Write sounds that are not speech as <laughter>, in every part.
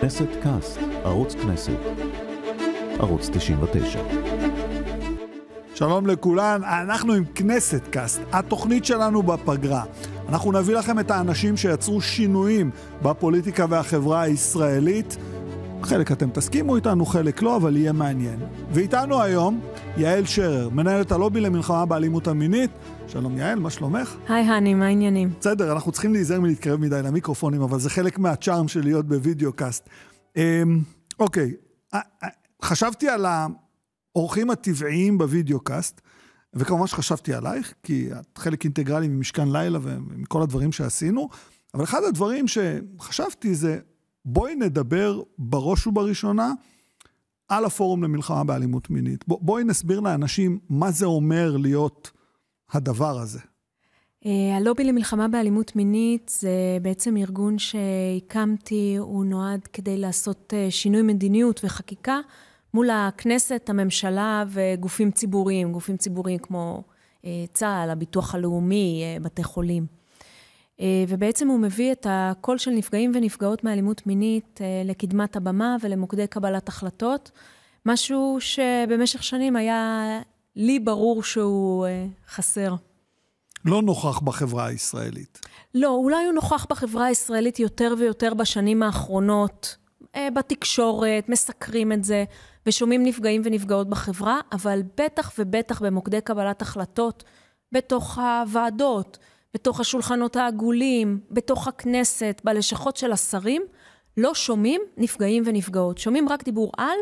כנסת קאסט, ערוץ כנסת, ערוץ 99. שלום לכולן, אנחנו עם כנסת קאסט, התוכנית שלנו בפגרה. אנחנו נביא לכם את האנשים שיצרו שינויים בפוליטיקה והחברה הישראלית. חלק אתם תסכימו איתנו, חלק לא, אבל יהיה מעניין. ואיתנו היום יעל שרר, מנהלת הלובי למלחמה באלימות המינית. שלום יעל, מה שלומך? היי הני, מה העניינים? בסדר, אנחנו צריכים להיזהר מלהתקרב מדי למיקרופונים, אבל זה חלק מהצ'ארם של להיות בווידאו קאסט. אמ, אוקיי, חשבתי על האורחים הטבעיים בווידאו קאסט, וכמובן שחשבתי עלייך, כי את חלק אינטגרלי ממשכן לילה ומכל הדברים שעשינו, אבל אחד הדברים שחשבתי זה בואי נדבר בראש ובראשונה על הפורום למלחמה באלימות מינית. בוא, בואי נסביר לאנשים מה זה אומר להיות הדבר הזה. אה, הלובי למלחמה באלימות מינית זה בעצם ארגון שהקמתי, הוא נועד כדי לעשות אה, שינוי מדיניות וחקיקה מול הכנסת, הממשלה וגופים ציבוריים, גופים ציבוריים כמו אה, צה"ל, הביטוח הלאומי, בתי חולים. אה, ובעצם הוא מביא את הקול של נפגעים ונפגעות מאלימות מינית אה, לקדמת הבמה ולמוקדי קבלת החלטות, משהו שבמשך שנים היה לי ברור שהוא אה, חסר. לא נוכח בחברה הישראלית. לא, אולי הוא נוכח בחברה הישראלית יותר ויותר בשנים האחרונות, בתקשורת, מסקרים את זה, ושומעים נפגעים ונפגעות בחברה, אבל בטח ובטח במוקדי קבלת החלטות, בתוך הוועדות, בתוך השולחנות העגולים, בתוך הכנסת, בלשכות של השרים, לא שומעים נפגעים ונפגעות. שומעים רק דיבור על,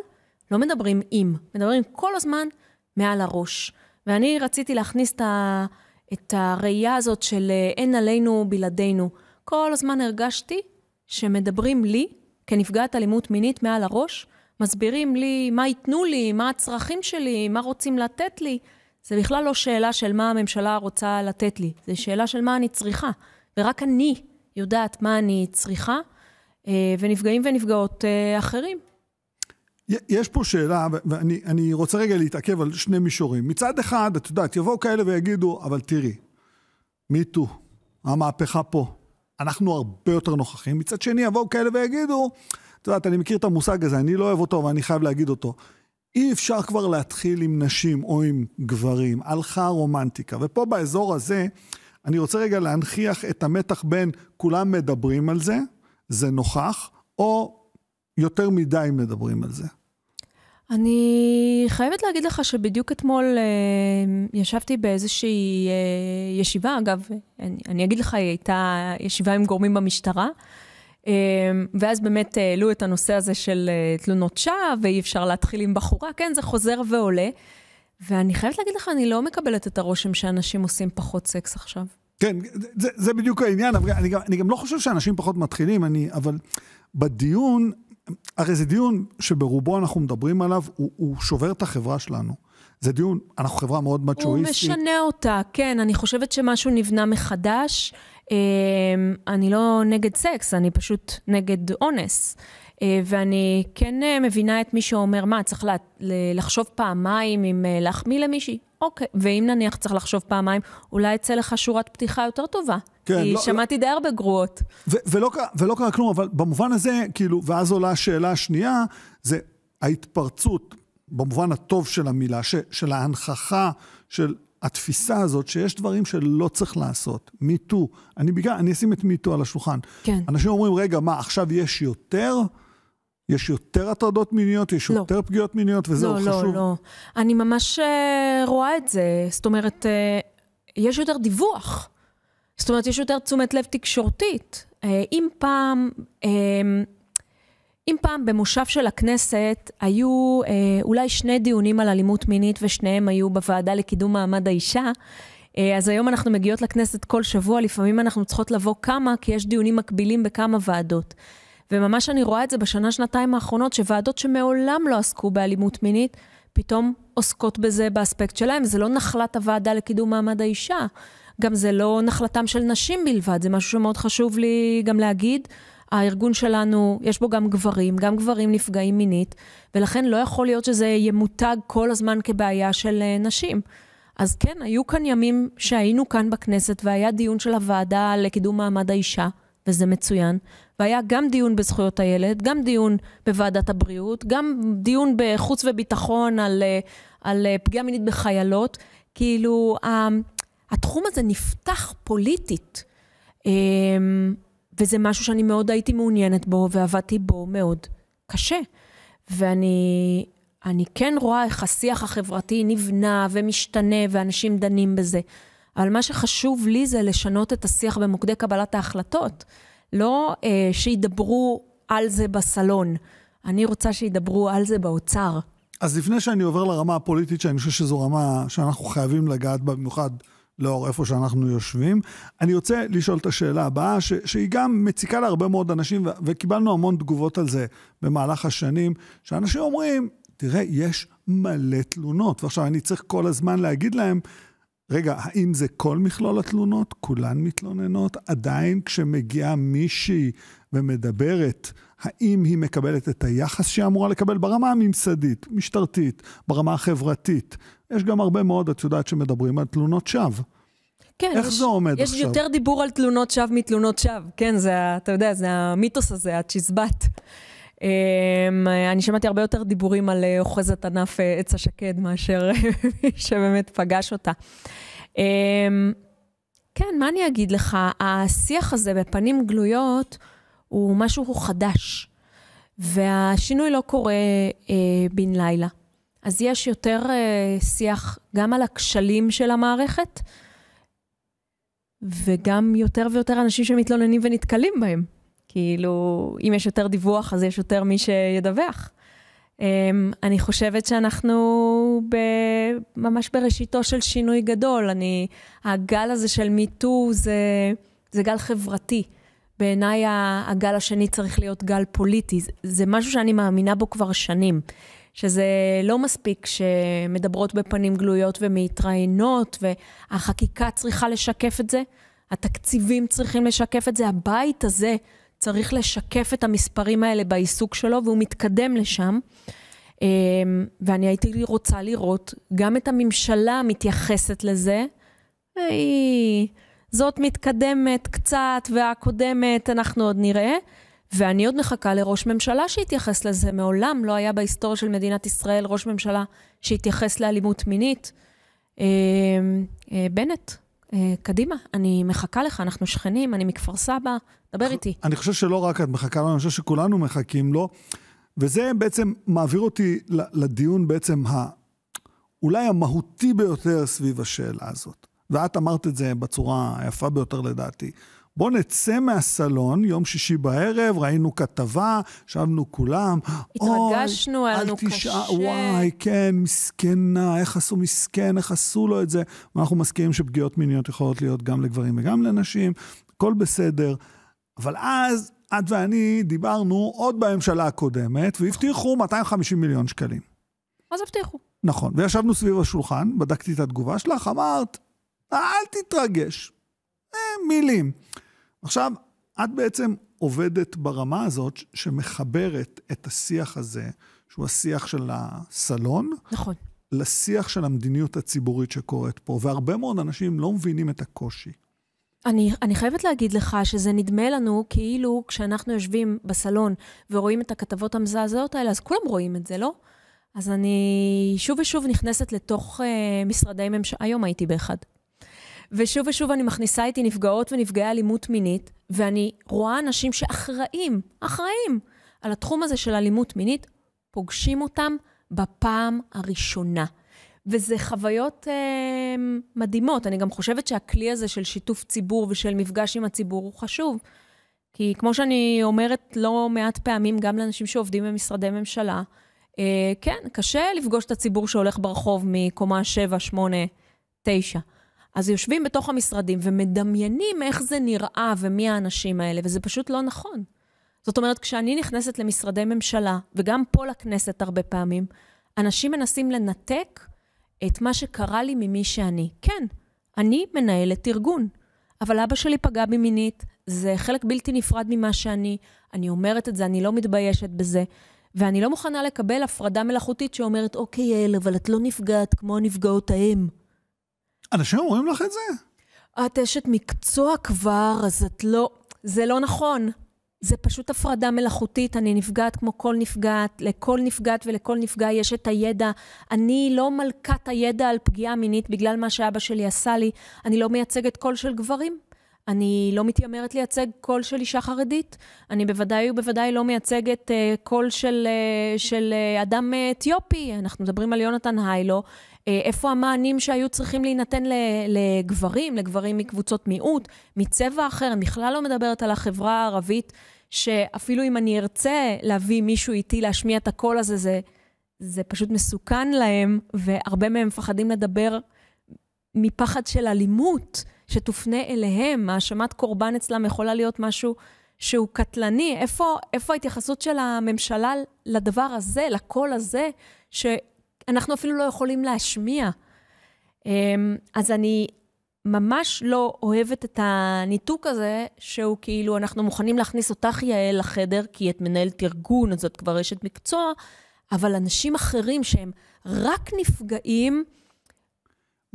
לא מדברים עם. מדברים כל הזמן מעל הראש. ואני רציתי להכניס את, ה, את הראייה הזאת של אה, אין עלינו בלעדינו. כל הזמן הרגשתי שמדברים לי, כנפגעת אלימות מינית מעל הראש, מסבירים לי מה ייתנו לי, מה הצרכים שלי, מה רוצים לתת לי. זה בכלל לא שאלה של מה הממשלה רוצה לתת לי, זה שאלה של מה אני צריכה. ורק אני יודעת מה אני צריכה, אה, ונפגעים ונפגעות אה, אחרים. יש פה שאלה, ואני רוצה רגע להתעכב על שני מישורים. מצד אחד, את יודעת, יבואו כאלה ויגידו, אבל תראי, מיטו, המהפכה פה, אנחנו הרבה יותר נוכחים. מצד שני, יבואו כאלה ויגידו, את יודעת, אני מכיר את המושג הזה, אני לא אוהב אותו, אבל אני חייב להגיד אותו. אי אפשר כבר להתחיל עם נשים או עם גברים, הלכה הרומנטיקה. ופה באזור הזה, אני רוצה רגע להנכיח את המתח בין כולם מדברים על זה, זה נוכח, או יותר מדי מדברים על זה. אני חייבת להגיד לך שבדיוק אתמול אה, ישבתי באיזושהי אה, ישיבה, אגב, אני, אני אגיד לך, היא הייתה ישיבה עם גורמים במשטרה, אמ, ואז באמת העלו את הנושא הזה של אה, תלונות שעה, ואי אפשר להתחיל עם בחורה, כן, זה חוזר ועולה. ואני חייבת להגיד לך, אני לא מקבלת את הרושם שאנשים עושים פחות סקס עכשיו. כן, זה, זה בדיוק העניין, אבל אני גם, אני גם לא חושב שאנשים פחות מתחילים, אני, אבל בדיון, הרי זה דיון שברובו אנחנו מדברים עליו, הוא, הוא שובר את החברה שלנו. זה דיון, אנחנו חברה מאוד מצ'ואיסטית. הוא משנה אותה, כן, אני חושבת שמשהו נבנה מחדש. אמ, אני לא נגד סקס, אני פשוט נגד אונס. אה, ואני כן אה, מבינה את מי שאומר, מה, צריך לה, לחשוב פעמיים אם אה, להחמיא למישהי? אוקיי. ואם נניח צריך לחשוב פעמיים, אולי יצא לך שורת פתיחה יותר טובה. כן. כי לא, לא. שמעתי לא... די הרבה גרועות. ו- ולא, ולא קרה כלום, אבל במובן הזה, כאילו, ואז עולה השאלה השנייה, זה ההתפרצות, במובן הטוב של המילה, ש- של ההנכחה של התפיסה הזאת שיש דברים שלא צריך לעשות, מיטו, אני בגלל, אני אשים את מיטו על השולחן. כן. אנשים אומרים, רגע, מה, עכשיו יש יותר? יש יותר הטרדות מיניות, יש לא. יותר פגיעות מיניות, וזהו, לא, לא, חשוב. לא, לא, לא. אני ממש uh, רואה את זה. זאת אומרת, uh, יש יותר דיווח. זאת אומרת, יש יותר תשומת לב תקשורתית. Uh, אם פעם... Uh, אם פעם במושב של הכנסת היו אה, אולי שני דיונים על אלימות מינית ושניהם היו בוועדה לקידום מעמד האישה, אה, אז היום אנחנו מגיעות לכנסת כל שבוע, לפעמים אנחנו צריכות לבוא כמה, כי יש דיונים מקבילים בכמה ועדות. וממש אני רואה את זה בשנה-שנתיים האחרונות, שוועדות שמעולם לא עסקו באלימות מינית, פתאום עוסקות בזה באספקט שלהם. זה לא נחלת הוועדה לקידום מעמד האישה, גם זה לא נחלתם של נשים בלבד, זה משהו שמאוד חשוב לי גם להגיד. הארגון שלנו, יש בו גם גברים, גם גברים נפגעים מינית, ולכן לא יכול להיות שזה ימותג כל הזמן כבעיה של אה, נשים. אז כן, היו כאן ימים שהיינו כאן בכנסת, והיה דיון של הוועדה לקידום מעמד האישה, וזה מצוין, והיה גם דיון בזכויות הילד, גם דיון בוועדת הבריאות, גם דיון בחוץ וביטחון על, אה, על אה, פגיעה מינית בחיילות. כאילו, התחום הזה נפתח פוליטית. אמ, וזה משהו שאני מאוד הייתי מעוניינת בו, ועבדתי בו מאוד קשה. ואני אני כן רואה איך השיח החברתי נבנה ומשתנה, ואנשים דנים בזה. אבל מה שחשוב לי זה לשנות את השיח במוקדי קבלת ההחלטות. לא אה, שידברו על זה בסלון. אני רוצה שידברו על זה באוצר. אז לפני שאני עובר לרמה הפוליטית, שאני חושב שזו רמה שאנחנו חייבים לגעת בה, במיוחד לאור איפה שאנחנו יושבים. אני רוצה לשאול את השאלה הבאה, ש- שהיא גם מציקה להרבה מאוד אנשים, ו- וקיבלנו המון תגובות על זה במהלך השנים, שאנשים אומרים, תראה, יש מלא תלונות, ועכשיו אני צריך כל הזמן להגיד להם, רגע, האם זה כל מכלול התלונות? כולן מתלוננות? עדיין כשמגיעה מישהי ומדברת, האם היא מקבלת את היחס שהיא אמורה לקבל ברמה הממסדית, משטרתית, ברמה החברתית, יש גם הרבה מאוד, את יודעת, שמדברים על תלונות שווא. כן, איך יש, זה עומד יש עכשיו? יש יותר דיבור על תלונות שווא מתלונות שווא. כן, זה, אתה יודע, זה המיתוס הזה, הצ'יזבט. אמ, אני שמעתי הרבה יותר דיבורים על אה, אוחזת ענף אה, עץ השקד מאשר מי <laughs> שבאמת פגש אותה. אמ, כן, מה אני אגיד לך? השיח הזה בפנים גלויות הוא משהו חדש, והשינוי לא קורה אה, בן לילה. אז יש יותר uh, שיח גם על הכשלים של המערכת, וגם יותר ויותר אנשים שמתלוננים ונתקלים בהם. כאילו, אם יש יותר דיווח, אז יש יותר מי שידווח. Um, אני חושבת שאנחנו ב... ממש בראשיתו של שינוי גדול. אני, הגל הזה של מיטו זה, זה גל חברתי. בעיניי הגל השני צריך להיות גל פוליטי. זה משהו שאני מאמינה בו כבר שנים. שזה לא מספיק שמדברות בפנים גלויות ומתראיינות, והחקיקה צריכה לשקף את זה, התקציבים צריכים לשקף את זה, הבית הזה צריך לשקף את המספרים האלה בעיסוק שלו, והוא מתקדם לשם. אמ, ואני הייתי רוצה לראות גם את הממשלה מתייחסת לזה. היא, זאת מתקדמת קצת, והקודמת, אנחנו עוד נראה. ואני עוד מחכה לראש ממשלה שיתייחס לזה. מעולם לא היה בהיסטוריה של מדינת ישראל ראש ממשלה שהתייחס לאלימות מינית. אה, אה, בנט, אה, קדימה, אני מחכה לך, אנחנו שכנים, אני מכפר סבא, דבר איתי. אני חושב שלא רק את מחכה לו, אני חושב שכולנו מחכים לו. וזה בעצם מעביר אותי לדיון בעצם ה... אולי המהותי ביותר סביב השאלה הזאת. ואת אמרת את זה בצורה היפה ביותר לדעתי. בואו נצא מהסלון, יום שישי בערב, ראינו כתבה, ישבנו כולם. התרגשנו, היה לנו קשה. וואי, כן, מסכנה, איך עשו מסכן, איך עשו לו את זה. ואנחנו מסכימים שפגיעות מיניות יכולות להיות גם לגברים וגם לנשים, הכל בסדר. אבל אז את ואני דיברנו עוד בממשלה הקודמת, והבטיחו 250 מיליון שקלים. אז הבטיחו. נכון, וישבנו סביב השולחן, בדקתי את התגובה שלך, אמרת, אל תתרגש. אה, מילים. עכשיו, את בעצם עובדת ברמה הזאת שמחברת את השיח הזה, שהוא השיח של הסלון. נכון. לשיח של המדיניות הציבורית שקורית פה, והרבה מאוד אנשים לא מבינים את הקושי. אני, אני חייבת להגיד לך שזה נדמה לנו כאילו כשאנחנו יושבים בסלון ורואים את הכתבות המזעזעות האלה, אז כולם רואים את זה, לא? אז אני שוב ושוב נכנסת לתוך uh, משרדי ממשלה, היום הייתי באחד, ושוב ושוב אני מכניסה איתי נפגעות ונפגעי אלימות מינית, ואני רואה אנשים שאחראים, אחראים, על התחום הזה של אלימות מינית, פוגשים אותם בפעם הראשונה. וזה חוויות אה, מדהימות. אני גם חושבת שהכלי הזה של שיתוף ציבור ושל מפגש עם הציבור הוא חשוב. כי כמו שאני אומרת לא מעט פעמים, גם לאנשים שעובדים במשרדי ממשלה, אה, כן, קשה לפגוש את הציבור שהולך ברחוב מקומה 7, 8, 9. אז יושבים בתוך המשרדים ומדמיינים איך זה נראה ומי האנשים האלה, וזה פשוט לא נכון. זאת אומרת, כשאני נכנסת למשרדי ממשלה, וגם פה לכנסת הרבה פעמים, אנשים מנסים לנתק את מה שקרה לי ממי שאני. כן, אני מנהלת ארגון, אבל אבא שלי פגע בי מינית, זה חלק בלתי נפרד ממה שאני, אני אומרת את זה, אני לא מתביישת בזה. ואני לא מוכנה לקבל הפרדה מלאכותית שאומרת, אוקיי, יעל, אבל את לא נפגעת כמו הנפגעות האם. אנשים אומרים לך את זה? את אשת מקצוע כבר, אז את לא... זה לא נכון. זה פשוט הפרדה מלאכותית, אני נפגעת כמו כל נפגעת, לכל נפגעת ולכל נפגע יש את הידע. אני לא מלכת הידע על פגיעה מינית בגלל מה שאבא שלי עשה לי, אני לא מייצגת קול של גברים. אני לא מתיימרת לייצג קול של אישה חרדית, אני בוודאי ובוודאי לא מייצגת אה, קול של, אה, של אה, אדם אתיופי, אנחנו מדברים על יונתן היילו, אה, איפה המענים שהיו צריכים להינתן לגברים, לגברים מקבוצות מיעוט, מצבע אחר, אני בכלל לא מדברת על החברה הערבית, שאפילו אם אני ארצה להביא מישהו איתי להשמיע את הקול הזה, זה, זה פשוט מסוכן להם, והרבה מהם מפחדים לדבר מפחד של אלימות שתופנה אליהם. האשמת קורבן אצלם יכולה להיות משהו שהוא קטלני. איפה, איפה ההתייחסות של הממשלה לדבר הזה, לקול הזה, ש... אנחנו אפילו לא יכולים להשמיע. אמ, אז אני ממש לא אוהבת את הניתוק הזה, שהוא כאילו, אנחנו מוכנים להכניס אותך, יעל, לחדר, כי את מנהלת ארגון, אז את כבר אשת מקצוע, אבל אנשים אחרים שהם רק נפגעים...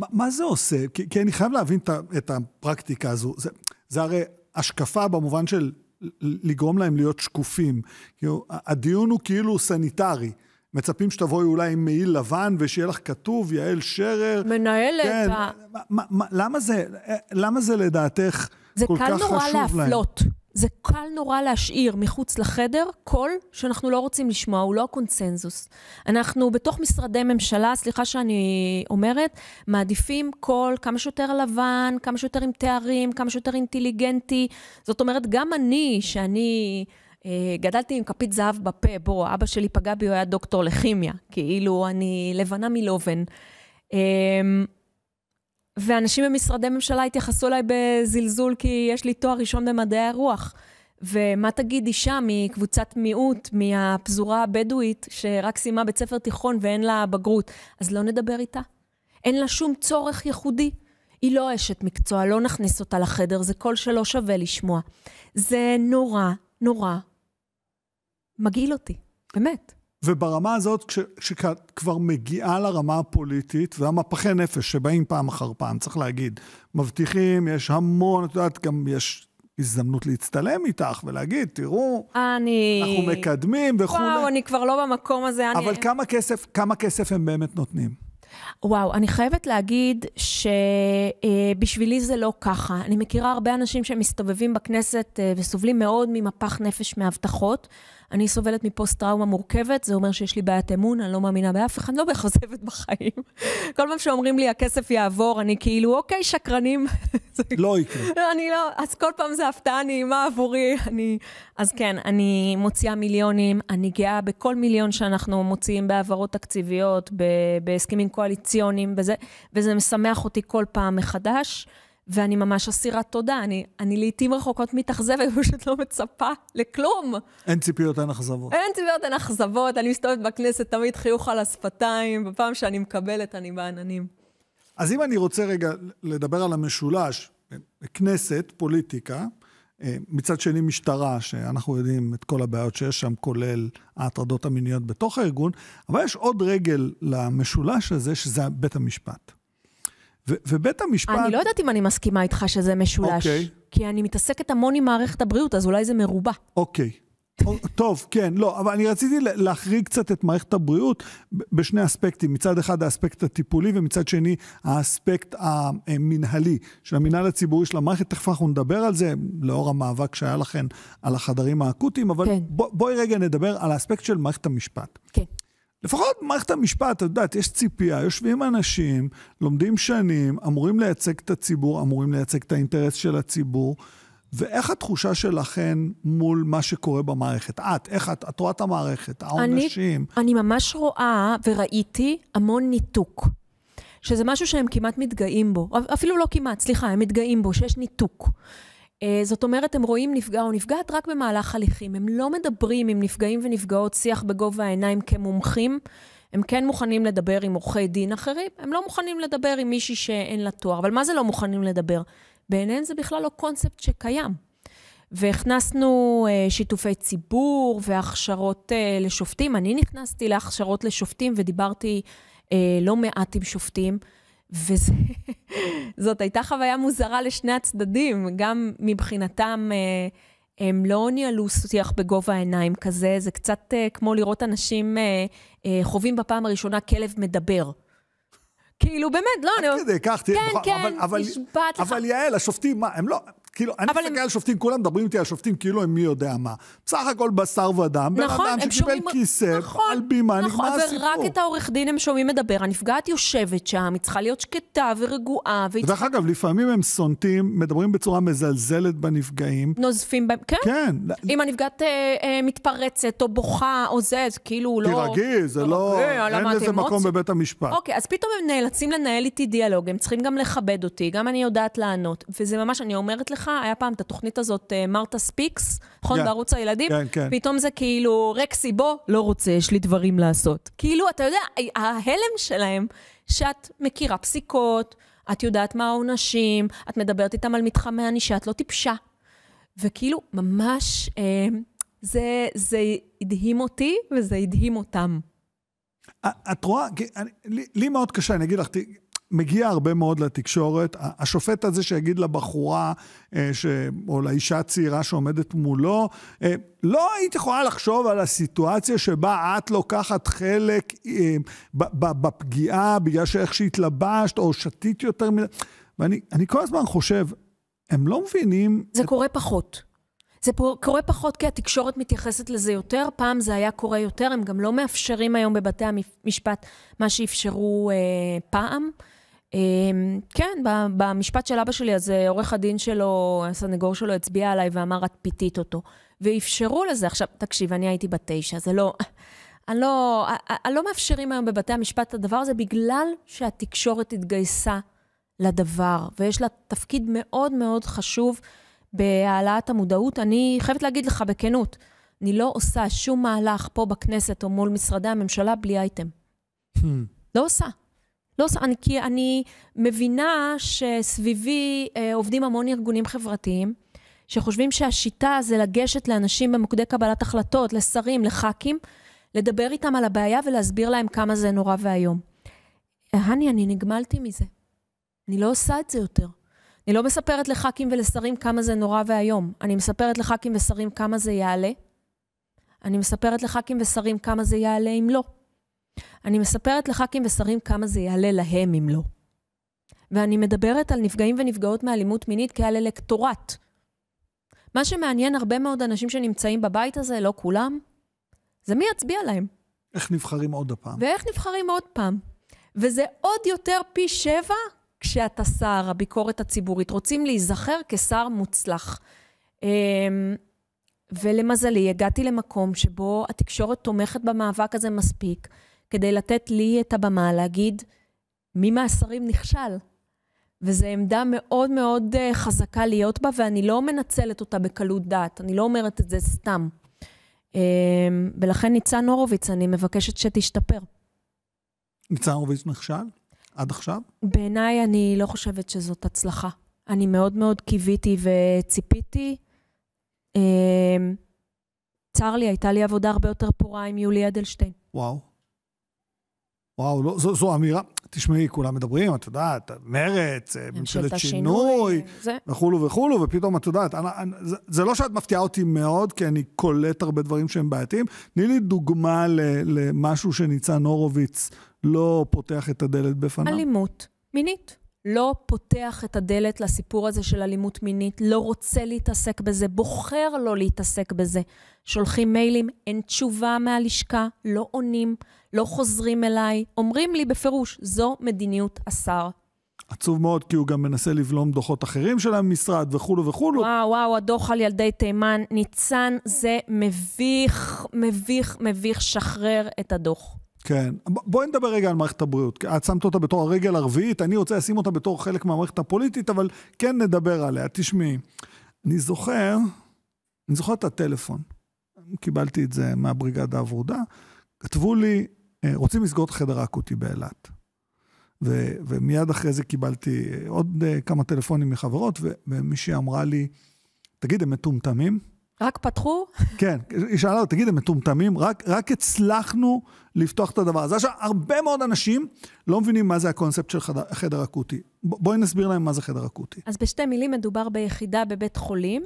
ما, מה זה עושה? כי, כי אני חייב להבין את, את הפרקטיקה הזו. זה, זה הרי השקפה במובן של לגרום להם להיות שקופים. כאילו, הדיון הוא כאילו סניטרי. מצפים שתבואי אולי עם מעיל לבן ושיהיה לך כתוב, יעל שרר. מנהלת כן. ה... מה, מה, למה, זה, למה זה לדעתך כל כך חשוב להם? זה קל נורא להפלות. זה קל נורא להשאיר מחוץ לחדר קול שאנחנו לא רוצים לשמוע, הוא לא הקונצנזוס. אנחנו בתוך משרדי ממשלה, סליחה שאני אומרת, מעדיפים קול כמה שיותר לבן, כמה שיותר עם תארים, כמה שיותר אינטליגנטי. זאת אומרת, גם אני, שאני... אה, גדלתי עם כפית זהב בפה, בוא, אבא שלי פגע בי, הוא היה דוקטור לכימיה, כאילו אני לבנה מלובן. אמ, ואנשים במשרדי ממשלה התייחסו אליי בזלזול, כי יש לי תואר ראשון במדעי הרוח. ומה תגיד אישה מקבוצת מיעוט, מהפזורה הבדואית, שרק סיימה בית ספר תיכון ואין לה בגרות? אז לא נדבר איתה. אין לה שום צורך ייחודי. היא לא אשת מקצוע, לא נכניס אותה לחדר, זה קול שלא שווה לשמוע. זה נורא, נורא מגעיל אותי, באמת. וברמה הזאת, כשכבר מגיעה לרמה הפוליטית, והמפחי נפש שבאים פעם אחר פעם, צריך להגיד, מבטיחים, יש המון, את יודעת, גם יש הזדמנות להצטלם איתך ולהגיד, תראו, אני... אנחנו מקדמים וכולי. וואו, אני כבר לא במקום הזה, אני... אבל כמה כסף, כמה כסף הם באמת נותנים? וואו, אני חייבת להגיד שבשבילי אה, זה לא ככה. אני מכירה הרבה אנשים שמסתובבים בכנסת אה, וסובלים מאוד ממפח נפש מהבטחות. אני סובלת מפוסט-טראומה מורכבת, זה אומר שיש לי בעיית אמון, אני לא מאמינה באף אחד, לא בערך בחיים. <laughs> כל פעם שאומרים לי, הכסף יעבור, אני כאילו, אוקיי, שקרנים. <laughs> לא יקרה. <laughs> אני לא, אז כל פעם זה הפתעה נעימה עבורי. אני, אז כן, אני מוציאה מיליונים, אני גאה בכל מיליון שאנחנו מוציאים בהעברות תקציביות, בהסכמים קואליציוניים, וזה, וזה משמח אותי כל פעם מחדש. ואני ממש אסירת תודה. אני, אני לעיתים רחוקות מתאכזבת, פשוט לא מצפה לכלום. אין ציפיות, אין אכזבות. אין ציפיות, אין אכזבות. אני מסתובבת בכנסת, תמיד חיוך על השפתיים. בפעם שאני מקבלת, אני בעננים. אז אם אני רוצה רגע לדבר על המשולש, כנסת, פוליטיקה, אה, מצד שני משטרה, שאנחנו יודעים את כל הבעיות שיש שם, כולל ההטרדות המיניות בתוך הארגון, אבל יש עוד רגל למשולש הזה, שזה בית המשפט. ובית המשפט... אני לא יודעת אם אני מסכימה איתך שזה משולש. אוקיי. כי אני מתעסקת המון עם מערכת הבריאות, אז אולי זה מרובע. אוקיי. טוב, כן, לא, אבל אני רציתי להחריג קצת את מערכת הבריאות בשני אספקטים. מצד אחד האספקט הטיפולי ומצד שני האספקט המנהלי של המנהל הציבורי של המערכת. תכף אנחנו נדבר על זה, לאור המאבק שהיה לכן על החדרים האקוטיים, אבל כן. בואי רגע נדבר על האספקט של מערכת המשפט. כן. לפחות במערכת המשפט, את יודעת, יש ציפייה, יושבים אנשים, לומדים שנים, אמורים לייצג את הציבור, אמורים לייצג את האינטרס של הציבור. ואיך התחושה שלכן מול מה שקורה במערכת? את, איך את, את רואה את המערכת, העונשים? אני, אני ממש רואה וראיתי המון ניתוק. שזה משהו שהם כמעט מתגאים בו, אפילו לא כמעט, סליחה, הם מתגאים בו, שיש ניתוק. אה, זאת אומרת, הם רואים נפגע או נפגעת רק במהלך הליכים. הם לא מדברים עם נפגעים ונפגעות שיח בגובה העיניים כמומחים. הם כן מוכנים לדבר עם עורכי דין אחרים, הם לא מוכנים לדבר עם מישהי שאין לה תואר. אבל מה זה לא מוכנים לדבר? בעיניהם זה בכלל לא קונספט שקיים. והכנסנו אה, שיתופי ציבור והכשרות אה, לשופטים. אני נכנסתי להכשרות לשופטים ודיברתי אה, לא מעט עם שופטים. וזאת הייתה חוויה מוזרה לשני הצדדים, גם מבחינתם אה, הם לא ניהלו שיח בגובה העיניים כזה, זה קצת אה, כמו לראות אנשים אה, חווים בפעם הראשונה כלב מדבר. כאילו, באמת, לא, אני... עד כדי כך, תראה, כן, כן, נשבעת לך. אבל יעל, השופטים, מה, הם לא... כאילו, אני מסתכל הם... על שופטים, כולם מדברים איתי על שופטים כאילו הם מי יודע מה. בסך הכל בשר ודם, בן נכון, אדם שקיבל שומעים... כיסא נכון, על בימה, נכון, נגמר הסיפור. ורק את העורך דין הם שומעים מדבר, הנפגעת יושבת שם, היא צריכה להיות שקטה ורגועה. והיא ודרך צריכה... אגב, לפעמים הם סונטים, מדברים בצורה מזלזלת בנפגעים. נוזפים בהם, כן. כן. אם הנפגעת אה, אה, מתפרצת או בוכה או זה, אז כאילו הוא לא... תירגעי, זה לא... לא- אה, אין לא לזה מקום בבית המשפט. אוקיי, אז פתאום הם נאלצים לנהל איתי דיאלוג, הם צריכים גם לכבד אותי, גם אני יודעת לענות. וזה ממש, אני אומרת לך, לך, היה פעם את התוכנית הזאת, אה, מרתה ספיקס, נכון? Yeah. כן. בערוץ הילדים? כן, כן. פתאום זה כאילו, רקסי בוא, לא רוצה, יש לי דברים לעשות. כאילו, אתה יודע, ההלם שלהם, שאת מכירה פסיקות, את יודעת מה העונשים, את מדברת איתם על מתחמי ענישה, את לא טיפשה. וכאילו, ממש, אה, זה, זה הדהים אותי וזה הדהים אותם. את רואה, אני, לי, לי מאוד קשה, אני אגיד לך, מגיע הרבה מאוד לתקשורת. השופט הזה שיגיד לבחורה אה, ש... או לאישה הצעירה שעומדת מולו, אה, לא היית יכולה לחשוב על הסיטואציה שבה את לוקחת חלק אה, בפגיעה בגלל שאיך שהתלבשת או שתית יותר מדי. ואני כל הזמן חושב, הם לא מבינים... זה את... קורה פחות. זה קורה פחות כי התקשורת מתייחסת לזה יותר, פעם זה היה קורה יותר, הם גם לא מאפשרים היום בבתי המשפט מה שאפשרו אה, פעם. אמ, כן, במשפט של אבא שלי, אז אה, עורך הדין שלו, הסנגור שלו, הצביע עליי ואמר, את פיתית אותו. ואפשרו לזה. עכשיו, תקשיב, אני הייתי בת תשע, זה לא... אני לא, אני אה, אה, לא מאפשרים היום בבתי המשפט את הדבר הזה בגלל שהתקשורת התגייסה לדבר, ויש לה תפקיד מאוד מאוד חשוב בהעלאת המודעות. אני חייבת להגיד לך בכנות, אני לא עושה שום מהלך פה בכנסת או מול משרדי הממשלה בלי אייטם. Hmm. לא עושה. לא, כי אני מבינה שסביבי אה, עובדים המון ארגונים חברתיים, שחושבים שהשיטה זה לגשת לאנשים במוקדי קבלת החלטות, לשרים, לח"כים, לדבר איתם על הבעיה ולהסביר להם כמה זה נורא ואיום. הני, אני נגמלתי מזה. אני לא עושה את זה יותר. אני לא מספרת לח"כים ולשרים כמה זה נורא ואיום. אני מספרת לח"כים ושרים כמה זה יעלה. אני מספרת לח"כים ושרים כמה זה יעלה אם לא. אני מספרת לח"כים ושרים כמה זה יעלה להם אם לא. ואני מדברת על נפגעים ונפגעות מאלימות מינית כעל אלקטורט. מה שמעניין הרבה מאוד אנשים שנמצאים בבית הזה, לא כולם, זה מי יצביע להם. איך נבחרים עוד הפעם. ואיך נבחרים עוד פעם. וזה עוד יותר פי שבע כשאתה שר הביקורת הציבורית. רוצים להיזכר כשר מוצלח. אמ, ולמזלי, הגעתי למקום שבו התקשורת תומכת במאבק הזה מספיק. כדי לתת לי את הבמה להגיד מי מהשרים נכשל. וזו עמדה מאוד מאוד אה, חזקה להיות בה, ואני לא מנצלת אותה בקלות דעת, אני לא אומרת את זה סתם. אמ, ולכן ניצן הורוביץ, אני מבקשת שתשתפר. ניצן הורוביץ נכשל? עד עכשיו? בעיניי אני לא חושבת שזאת הצלחה. אני מאוד מאוד קיוויתי וציפיתי. אמ, צר לי, הייתה לי עבודה הרבה יותר פורה עם יולי אדלשטיין. וואו. וואו, לא, זו, זו אמירה, תשמעי, כולם מדברים, את יודעת, מרץ, אה, ממשלת שינוי, וכולו וכולו, ופתאום את יודעת, אני, אני, זה, זה לא שאת מפתיעה אותי מאוד, כי אני קולט הרבה דברים שהם בעייתיים. תני לי דוגמה ל, למשהו שניצן הורוביץ לא פותח את הדלת בפניו. אלימות מינית. לא פותח את הדלת לסיפור הזה של אלימות מינית, לא רוצה להתעסק בזה, בוחר לא להתעסק בזה. שולחים מיילים, אין תשובה מהלשכה, לא עונים. לא חוזרים אליי, אומרים לי בפירוש, זו מדיניות השר. עצוב מאוד, כי הוא גם מנסה לבלום דוחות אחרים של המשרד וכולו וכולו. וואו, וואו, הדוח על ילדי תימן. ניצן, זה מביך, מביך, מביך, שחרר את הדוח. כן. בואי נדבר רגע על מערכת הבריאות. את שמת אותה בתור הרגל הרביעית, אני רוצה לשים אותה בתור חלק מהמערכת הפוליטית, אבל כן נדבר עליה. תשמעי, אני זוכר, אני זוכר את הטלפון. קיבלתי את זה מהבריגדה הוורודה. כתבו לי, אה, רוצים לסגור את החדר האקוטי באילת. ו- ומיד אחרי זה קיבלתי אה, עוד אה, כמה טלפונים מחברות, ו- ומישהי אמרה לי, תגיד, הם מטומטמים? רק פתחו? כן, היא שאלה אותי, תגיד, הם מטומטמים? רק, רק הצלחנו לפתוח את הדבר הזה. עכשיו, הרבה מאוד אנשים לא מבינים מה זה הקונספט של חדר, חדר אקוטי. ב- בואי נסביר להם מה זה חדר אקוטי. אז בשתי מילים מדובר ביחידה בבית חולים,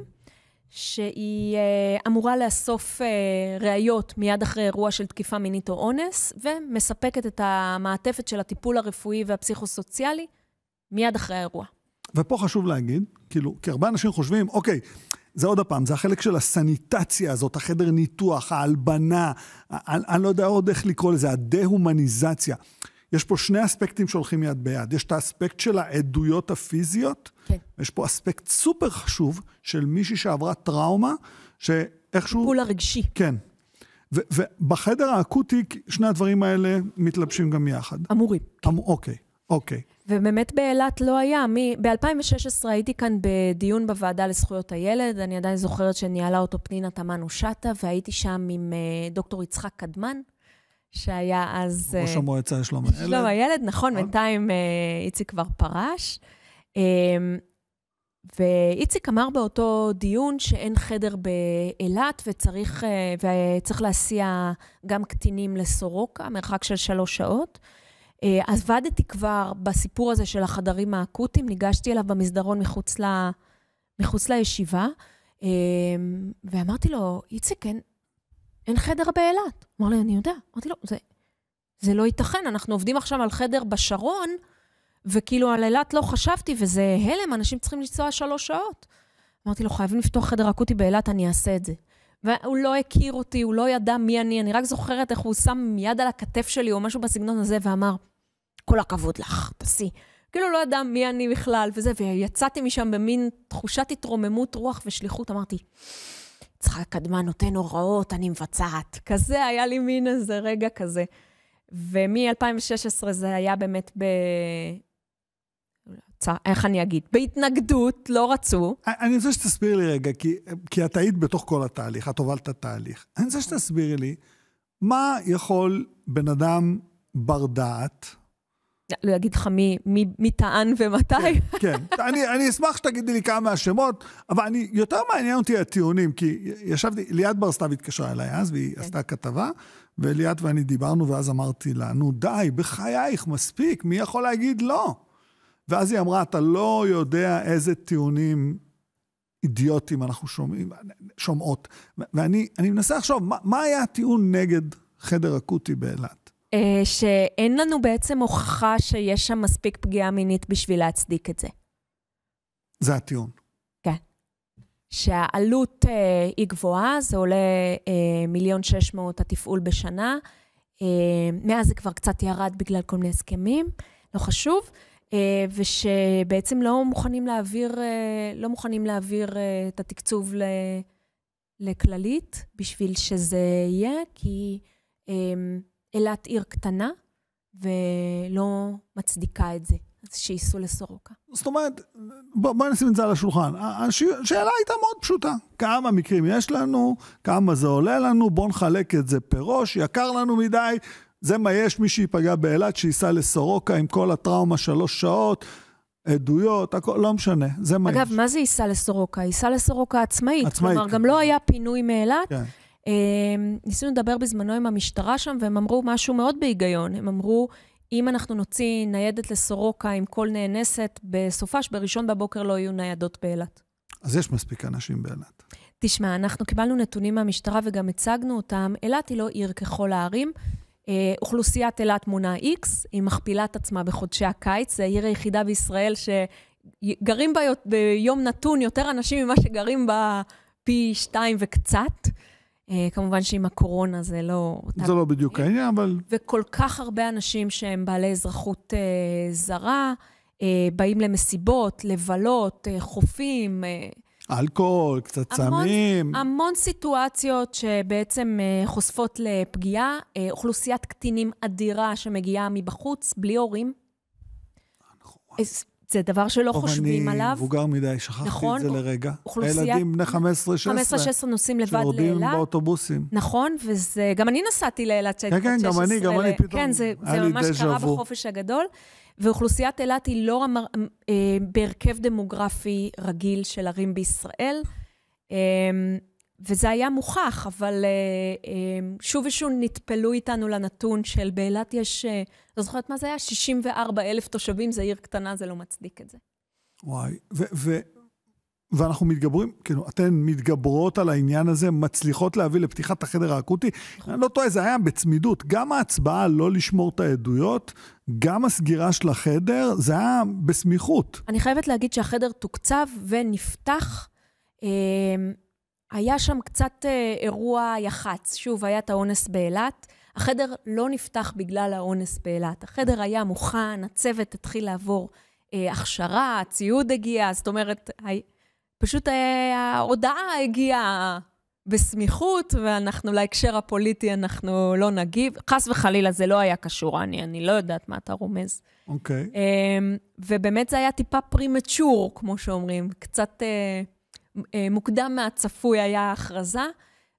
שהיא אה, אמורה לאסוף אה, ראיות מיד אחרי אירוע של תקיפה מינית או אונס, ומספקת את המעטפת של הטיפול הרפואי והפסיכוסוציאלי מיד אחרי האירוע. ופה חשוב להגיד, כאילו, כי הרבה אנשים חושבים, אוקיי, זה עוד הפעם, זה החלק של הסניטציה הזאת, החדר ניתוח, ההלבנה, אני לא יודע עוד איך לקרוא לזה, הדה-הומניזציה. יש פה שני אספקטים שהולכים יד ביד. יש את האספקט של העדויות הפיזיות, כן. יש פה אספקט סופר חשוב של מישהי שעברה טראומה, שאיכשהו... טיפול הרגשי. כן. ו- ובחדר האקוטי, שני הדברים האלה מתלבשים גם יחד. אמורים. אמ- אוקיי, אוקיי. ובאמת באילת לא היה. מ- ב-2016 הייתי כאן בדיון בוועדה לזכויות הילד, אני עדיין זוכרת שניהלה אותו פנינה תמנו שטה, והייתי שם עם אה, דוקטור יצחק קדמן, שהיה אז... ראש אה, המועצה לשלום הילד. שלום הילד, נכון, אה. בינתיים אה, איציק כבר פרש. אמ, ואיציק אמר באותו דיון שאין חדר באילת וצריך, וצריך להסיע גם קטינים לסורוקה, מרחק של שלוש שעות. אז ועדתי כבר בסיפור הזה של החדרים האקוטיים, ניגשתי אליו במסדרון מחוץ, ל, מחוץ לישיבה, אמ, ואמרתי לו, איציק, אין, אין חדר באילת. אמר לי, אני יודע. אמרתי לו, זה, זה לא ייתכן, אנחנו עובדים עכשיו על חדר בשרון, וכאילו על אילת לא חשבתי, וזה הלם, אנשים צריכים לנסוע שלוש שעות. אמרתי לו, חייבים לפתוח חדר אקוטי באילת, אני אעשה את זה. והוא לא הכיר אותי, הוא לא ידע מי אני, אני רק זוכרת איך הוא שם יד על הכתף שלי או משהו בסגנון הזה, ואמר, כל הכבוד לך, תעשי. כאילו לא ידע מי אני בכלל וזה, ויצאתי משם במין תחושת התרוממות רוח ושליחות, אמרתי, יצחק קדמה נותן הוראות, אני מבצעת. כזה, היה לי מין איזה רגע כזה. ומ-2016 זה היה באמת ב... איך אני אגיד? בהתנגדות, לא רצו. אני רוצה שתסבירי לי רגע, כי, כי את היית בתוך כל התהליך, את הובלת את התהליך. אני רוצה שתסבירי לי, מה יכול בן אדם בר דעת, לא אגיד לך מי, מי, מי טען ומתי. כן, <laughs> כן. אני, אני אשמח שתגידי לי כמה מהשמות, אבל אני, יותר מעניין אותי הטיעונים, כי ישבתי, ליאת בר סתיו התקשרה אליי אז, והיא כן. עשתה כתבה, וליאת ואני דיברנו, ואז אמרתי לה, נו די, בחייך, מספיק, מי יכול להגיד לא? ואז היא אמרה, אתה לא יודע איזה טיעונים אידיוטיים אנחנו שומעים, שומעות. ואני מנסה לחשוב, מה, מה היה הטיעון נגד חדר אקוטי באילת? אה, שאין לנו בעצם הוכחה שיש שם מספיק פגיעה מינית בשביל להצדיק את זה. זה הטיעון. כן. שהעלות אה, היא גבוהה, זה עולה אה, מיליון שש מאות התפעול בשנה. אה, מאז זה כבר קצת ירד בגלל כל מיני הסכמים, לא חשוב. אה, ושבעצם לא מוכנים להעביר, אה, לא מוכנים להעביר אה, את התקצוב ל, לכללית בשביל שזה יהיה, כי... אה, אילת עיר קטנה, ולא מצדיקה את זה. אז שייסעו לסורוקה. זאת אומרת, בוא, בוא נשים את זה על השולחן. השאלה הייתה מאוד פשוטה. כמה מקרים יש לנו, כמה זה עולה לנו, בואו נחלק את זה פרוש, יקר לנו מדי, זה מה יש, מי שייפגע באילת, שייסע לסורוקה עם כל הטראומה שלוש שעות. עדויות, הכל, לא משנה, זה מה אגב, יש. אגב, מה זה ייסע לסורוקה? ייסע לסורוקה עצמאית. עצמאית. כלומר, כן. גם לא היה פינוי מאילת. כן. אמ, ניסינו לדבר בזמנו עם המשטרה שם, והם אמרו משהו מאוד בהיגיון. הם אמרו, אם אנחנו נוציא ניידת לסורוקה עם כל נאנסת בסופש, בראשון בבוקר לא יהיו ניידות באילת. אז יש מספיק אנשים באילת. תשמע, אנחנו קיבלנו נתונים מהמשטרה וגם הצגנו אותם. אילת היא לא עיר ככל הערים. אה, אוכלוסיית אילת מונה X, היא מכפילה את עצמה בחודשי הקיץ. זו העיר היחידה בישראל שגרים בה ביום נתון יותר אנשים ממה שגרים בה פי שתיים וקצת. Uh, כמובן שעם הקורונה זה לא... זה לא בדיוק העניין, אבל... וכל כך הרבה אנשים שהם בעלי אזרחות uh, זרה, uh, באים למסיבות, לבלות, uh, חופים. Uh, אלכוהול, קצת סמים. המון המון סיטואציות שבעצם uh, חושפות לפגיעה. Uh, אוכלוסיית קטינים אדירה שמגיעה מבחוץ, בלי הורים. נכון. זה דבר שלא חושבים עליו. אני מבוגר מדי, שכחתי נכון, את זה נכון, לרגע. אוכלוסייה... הילדים בני 15-16. 15-16 נוסעים לבד לאילת. שיורדים באוטובוסים. נכון, וזה... גם אני נסעתי לאילת כשהייתי כן, כן, גם אני, גם אני פתאום... כן, זה, זה ממש קרה בחופש הגדול. ואוכלוסיית אילת היא לא אה, בהרכב דמוגרפי רגיל של ערים בישראל. אה, וזה היה מוכח, אבל אה, אה, שוב ושוב נטפלו איתנו לנתון של באילת יש, אה, לא זוכרת מה זה היה, 64 אלף תושבים, זו עיר קטנה, זה לא מצדיק את זה. וואי, ו- ו- ואנחנו מתגברים, כאילו, אתן מתגברות על העניין הזה, מצליחות להביא לפתיחת החדר האקוטי. נכון. אני לא טועה, זה היה בצמידות. גם ההצבעה לא לשמור את העדויות, גם הסגירה של החדר, זה היה בסמיכות. אני חייבת להגיד שהחדר תוקצב ונפתח. היה שם קצת אה, אירוע יח"צ, שוב, היה את האונס באילת. החדר לא נפתח בגלל האונס באילת. החדר היה מוכן, הצוות התחיל לעבור אה, הכשרה, הציוד הגיע, זאת אומרת, הי... פשוט אה, ההודעה הגיעה בסמיכות, ואנחנו להקשר הפוליטי, אנחנו לא נגיב. חס וחלילה, זה לא היה קשור, אני, אני לא יודעת מה אתה רומז. אוקיי. Okay. אמ, אה, ובאמת זה היה טיפה פרימצ'ור, כמו שאומרים, קצת... אה, אה, מוקדם מהצפוי היה ההכרזה,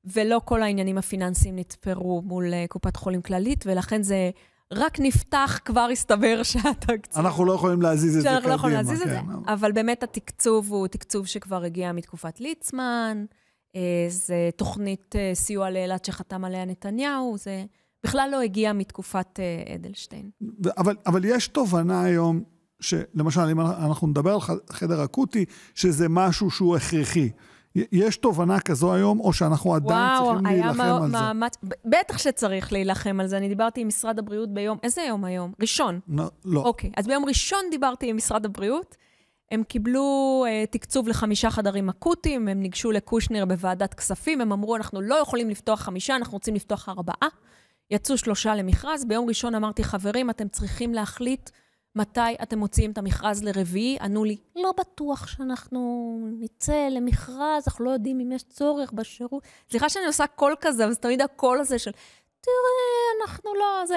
ולא כל העניינים הפיננסיים נתפרו מול אה, קופת חולים כללית, ולכן זה רק נפתח, כבר הסתבר <laughs> שהתקציב... אנחנו לא יכולים להזיז את זה קדימה. אנחנו לא יכולים להזיז כן, את זה, אבל באמת התקצוב הוא תקצוב שכבר הגיע מתקופת ליצמן, אה, זה תוכנית סיוע לאילת שחתם עליה נתניהו, זה בכלל לא הגיע מתקופת אדלשטיין. אבל, אבל יש תובנה היום שלמשל, אם אנחנו נדבר על חדר אקוטי, שזה משהו שהוא הכרחי. יש תובנה כזו היום, או שאנחנו עדיין וואו, צריכים להילחם על זה? וואו, היה מאמץ... בטח שצריך להילחם על זה. אני דיברתי עם משרד הבריאות ביום... איזה יום היום? ראשון. לא. לא. אוקיי, אז ביום ראשון דיברתי עם משרד הבריאות. הם קיבלו אה, תקצוב לחמישה חדרים אקוטיים, הם ניגשו לקושניר בוועדת כספים, הם אמרו, אנחנו לא יכולים לפתוח חמישה, אנחנו רוצים לפתוח ארבעה. יצאו שלושה למכרז. ביום ראשון אמרתי, חברים, אתם צריכים להחליט... מתי אתם מוציאים את המכרז לרביעי? ענו לי, לא בטוח שאנחנו נצא למכרז, אנחנו לא יודעים אם יש צורך בשירות. סליחה שאני עושה קול כזה, אבל זה תמיד הקול הזה של, תראה, אנחנו לא... זה...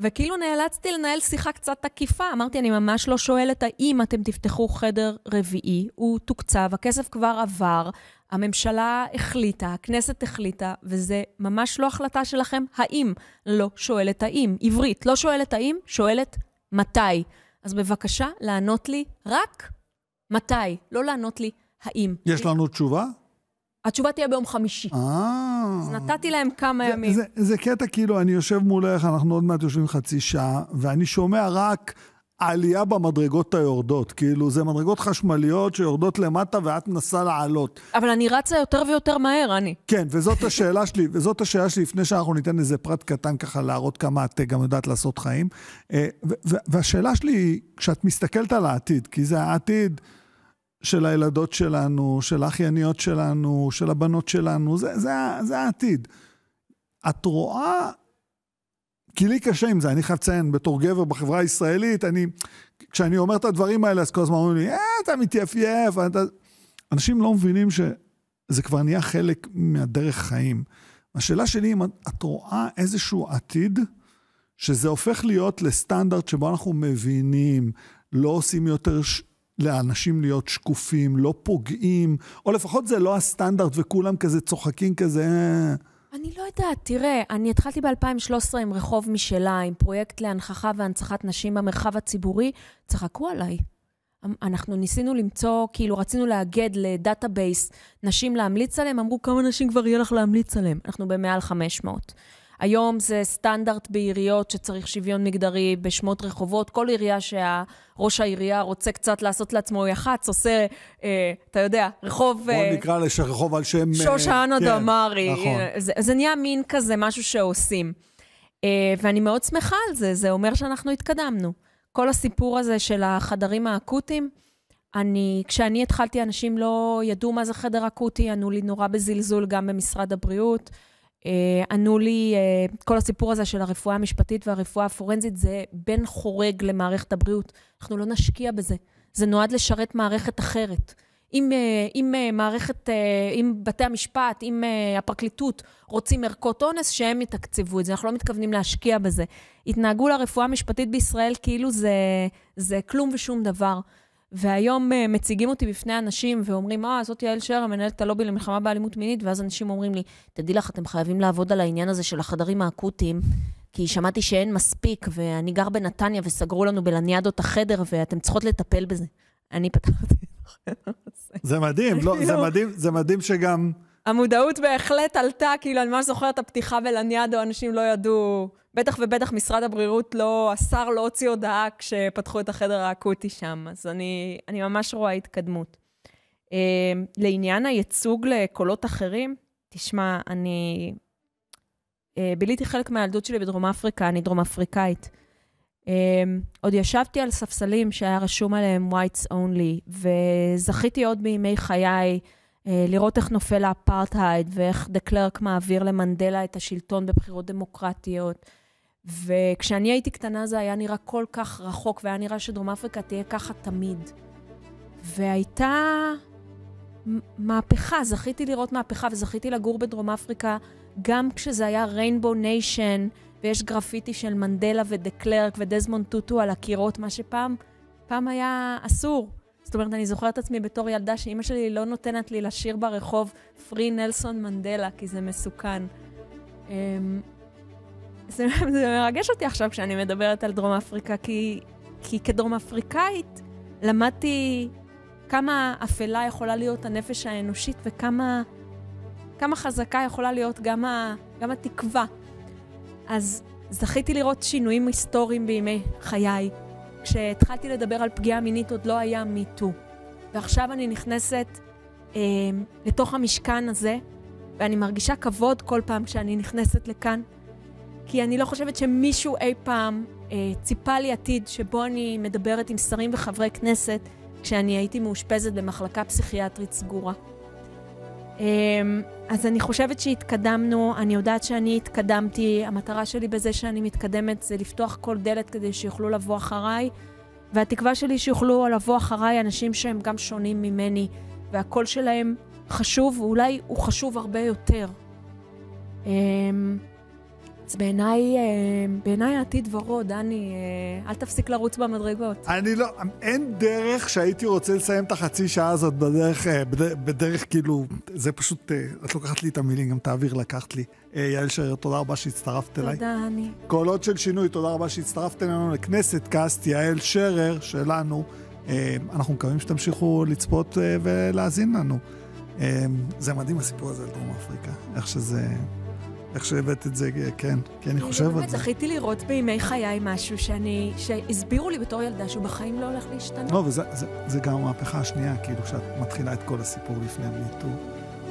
וכאילו נאלצתי לנהל שיחה קצת תקיפה. אמרתי, אני ממש לא שואלת האם אתם תפתחו חדר רביעי, הוא תוקצב, הכסף כבר עבר, הממשלה החליטה, הכנסת החליטה, וזה ממש לא החלטה שלכם האם. לא שואלת האם. עברית, לא שואלת האם, שואלת מתי. אז בבקשה לענות לי רק מתי, לא לענות לי האם. יש לנו תשובה? התשובה תהיה ביום חמישי. אה... אז נתתי להם כמה זה, ימים. זה, זה קטע כאילו, אני יושב מולך, אנחנו עוד מעט יושבים חצי שעה, ואני שומע רק עלייה במדרגות היורדות. כאילו, זה מדרגות חשמליות שיורדות למטה ואת מנסה לעלות. אבל אני רצה יותר ויותר מהר, אני. כן, וזאת השאלה שלי, וזאת השאלה שלי, לפני שאנחנו ניתן איזה פרט קטן ככה להראות כמה את אה, גם יודעת לעשות חיים. אה, והשאלה שלי היא, כשאת מסתכלת על העתיד, כי זה העתיד... של הילדות שלנו, של האחייניות שלנו, של הבנות שלנו, זה, זה, זה העתיד. את רואה כי לי קשה עם זה, אני חייב לציין, בתור גבר בחברה הישראלית, אני, כשאני אומר את הדברים האלה, אז כל הזמן אומרים לי, אה, אתה מתייפייף, אתה... אנשים לא מבינים שזה כבר נהיה חלק מהדרך חיים. השאלה שלי, אם את רואה איזשהו עתיד, שזה הופך להיות לסטנדרט שבו אנחנו מבינים, לא עושים יותר ש... לאנשים להיות שקופים, לא פוגעים, או לפחות זה לא הסטנדרט וכולם כזה צוחקים כזה... אה... אני לא יודעת, תראה, אני התחלתי ב-2013 עם רחוב משלה, עם פרויקט להנכחה והנצחת נשים במרחב הציבורי, צחקו עליי. אמ, אנחנו ניסינו למצוא, כאילו רצינו לאגד לדאטאבייס נשים להמליץ עליהם, אמרו כמה נשים כבר יהיה לך להמליץ עליהם. אנחנו במעל 500. היום זה סטנדרט בעיריות שצריך שוויון מגדרי בשמות רחובות. כל עירייה שראש העירייה רוצה קצת לעשות לעצמו יח"צ, עושה, אה, אתה יודע, רחוב... בוא אה, נקרא לזה רחוב על שם... שושנה אה, כן, דמארי. נכון. אה, זה, זה נהיה מין כזה משהו שעושים. אה, ואני מאוד שמחה על זה, זה אומר שאנחנו התקדמנו. כל הסיפור הזה של החדרים האקוטיים, אני, כשאני התחלתי, אנשים לא ידעו מה זה חדר אקוטי, ענו לי נורא בזלזול גם במשרד הבריאות. אה, ענו לי, אה, כל הסיפור הזה של הרפואה המשפטית והרפואה הפורנזית זה בן חורג למערכת הבריאות. אנחנו לא נשקיע בזה. זה נועד לשרת מערכת אחרת. אם, אה, אם אה, מערכת, אה, אם בתי המשפט, אם אה, הפרקליטות רוצים ערכות אונס, שהם יתקצבו את זה, אנחנו לא מתכוונים להשקיע בזה. התנהגו לרפואה המשפטית בישראל כאילו זה, זה כלום ושום דבר. והיום uh, מציגים אותי בפני אנשים ואומרים, אה, זאת יעל שר, מנהלת הלובי למלחמה באלימות מינית, ואז אנשים אומרים לי, תדעי לך, אתם חייבים לעבוד על העניין הזה של החדרים האקוטיים, כי שמעתי שאין מספיק, ואני גר בנתניה וסגרו לנו בלניאדו את החדר, ואתם צריכות לטפל בזה. אני פתחתי את החדר הזה. זה מדהים, לא, זה <laughs> לא- מדהים, זה מדהים שגם... המודעות בהחלט עלתה, כאילו, אני ממש זוכרת את הפתיחה בלניאדו, אנשים לא ידעו, בטח ובטח משרד הבריאות לא, השר לא הוציא הודעה כשפתחו את החדר האקוטי שם, אז אני, אני ממש רואה התקדמות. אה, לעניין הייצוג לקולות אחרים, תשמע, אני אה, ביליתי חלק מהילדות שלי בדרום אפריקה, אני דרום אפריקאית. Um, עוד ישבתי על ספסלים שהיה רשום עליהם Whites Only, וזכיתי עוד בימי חיי. אה, לראות איך נופל האפרטהייד ואיך דה קלרק מעביר למנדלה את השלטון בבחירות דמוקרטיות. וכשאני הייתי קטנה זה היה נראה כל כך רחוק, והיה נראה שדרום אפריקה תהיה ככה תמיד. והייתה מהפכה, זכיתי לראות מהפכה וזכיתי לגור בדרום אפריקה גם כשזה היה ריינבו ניישן, ויש גרפיטי של מנדלה ודה קלרק ודזמונד טוטו על הקירות, מה שפעם פעם היה אסור. זאת אומרת, אני זוכרת את עצמי בתור ילדה שאימא שלי לא נותנת לי לשיר ברחוב פרי נלסון מנדלה, כי זה מסוכן. אמ, זה, <laughs> זה מרגש אותי עכשיו כשאני מדברת על דרום אפריקה, כי, כי כדרום אפריקאית למדתי כמה אפלה יכולה להיות הנפש האנושית וכמה כמה חזקה יכולה להיות גם, ה, גם התקווה. אז זכיתי לראות שינויים היסטוריים בימי חיי. כשהתחלתי לדבר על פגיעה מינית עוד לא היה מיטו. ועכשיו אני נכנסת אה, לתוך המשכן הזה, ואני מרגישה כבוד כל פעם כשאני נכנסת לכאן, כי אני לא חושבת שמישהו אי פעם אה, ציפה לי עתיד שבו אני מדברת עם שרים וחברי כנסת כשאני הייתי מאושפזת במחלקה פסיכיאטרית סגורה. אה, אז אני חושבת שהתקדמנו, אני יודעת שאני התקדמתי, המטרה שלי בזה שאני מתקדמת זה לפתוח כל דלת כדי שיוכלו לבוא אחריי, והתקווה שלי שיוכלו לבוא אחריי אנשים שהם גם שונים ממני, והקול שלהם חשוב, ואולי הוא חשוב הרבה יותר. אמ, אז בעיניי, אה, בעיניי העתיד ורוד, דני, אה, אל תפסיק לרוץ במדרגות. אני לא, אין דרך שהייתי רוצה לסיים את החצי שעה הזאת בדרך, אה, בדרך, בדרך כאילו, זה פשוט, את לוקחת לי את המילים, גם תעביר לקחת לי. יעל שרר, תודה רבה שהצטרפת תודה, אליי. תודה, אני. קולות של שינוי, תודה רבה שהצטרפת אלינו לכנסת קאסט, יעל שרר שלנו. אנחנו מקווים שתמשיכו לצפות ולהאזין לנו. זה מדהים הסיפור הזה על דרום אפריקה, איך שזה... איך שהבאת את זה, כן, כי אני חושב על זה. זכיתי לראות בימי חיי משהו שאני, שהסבירו לי בתור ילדה שהוא בחיים לא הולך להשתנות. לא, וזה גם המהפכה השנייה, כאילו, שאת מתחילה את כל הסיפור לפני מיטו,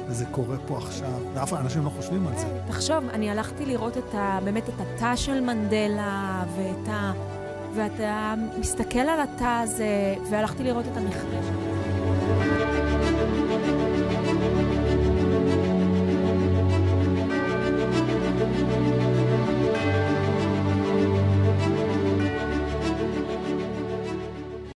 וזה קורה פה עכשיו, ואף אנשים לא חושבים על זה. תחשוב, אני הלכתי לראות את ה, באמת את התא של מנדלה, ואת ה... ואתה מסתכל על התא הזה, והלכתי לראות את המכרה שלו.